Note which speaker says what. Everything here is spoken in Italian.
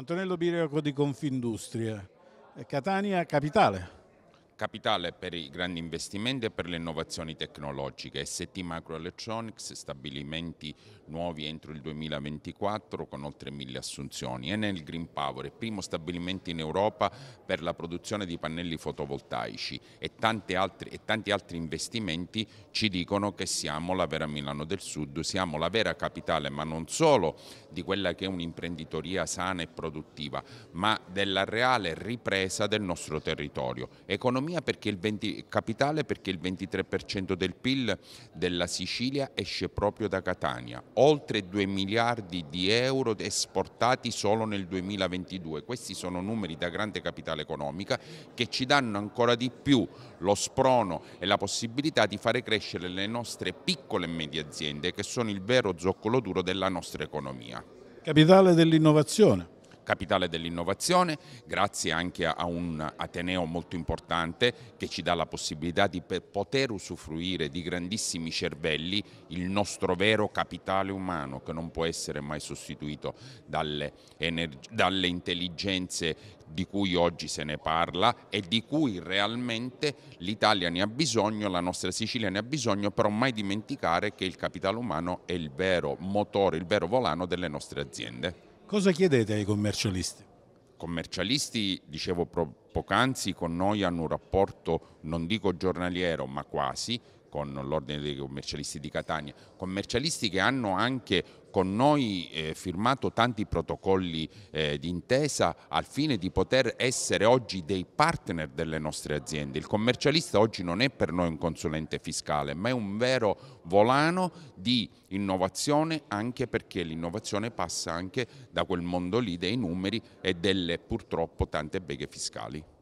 Speaker 1: Antonello Bireaco di Confindustria, Catania Capitale
Speaker 2: capitale per i grandi investimenti e per le innovazioni tecnologiche, ST Microelectronics, stabilimenti nuovi entro il 2024 con oltre mille assunzioni, Enel Green Power, primo stabilimento in Europa per la produzione di pannelli fotovoltaici e, altri, e tanti altri investimenti ci dicono che siamo la vera Milano del Sud, siamo la vera capitale ma non solo di quella che è un'imprenditoria sana e produttiva, ma della reale ripresa del nostro territorio. Economia l'economia perché il 20, capitale perché il 23% del PIL della Sicilia esce proprio da Catania, oltre 2 miliardi di euro esportati solo nel 2022, questi sono numeri da grande capitale economica che ci danno ancora di più lo sprono e la possibilità di fare crescere le nostre piccole e medie aziende che sono il vero zoccolo duro della nostra economia.
Speaker 1: Capitale dell'innovazione
Speaker 2: capitale dell'innovazione, grazie anche a un Ateneo molto importante che ci dà la possibilità di poter usufruire di grandissimi cervelli, il nostro vero capitale umano che non può essere mai sostituito dalle, dalle intelligenze di cui oggi se ne parla e di cui realmente l'Italia ne ha bisogno, la nostra Sicilia ne ha bisogno, però mai dimenticare che il capitale umano è il vero motore, il vero volano delle nostre aziende. Cosa chiedete ai commercialisti? commercialisti, dicevo poc'anzi, con noi hanno un rapporto, non dico giornaliero, ma quasi, con l'Ordine dei commercialisti di Catania, commercialisti che hanno anche con noi eh, firmato tanti protocolli eh, d'intesa al fine di poter essere oggi dei partner delle nostre aziende. Il commercialista oggi non è per noi un consulente fiscale, ma è un vero volano di innovazione anche perché l'innovazione passa anche da quel mondo lì dei numeri e delle purtroppo tante beghe fiscali.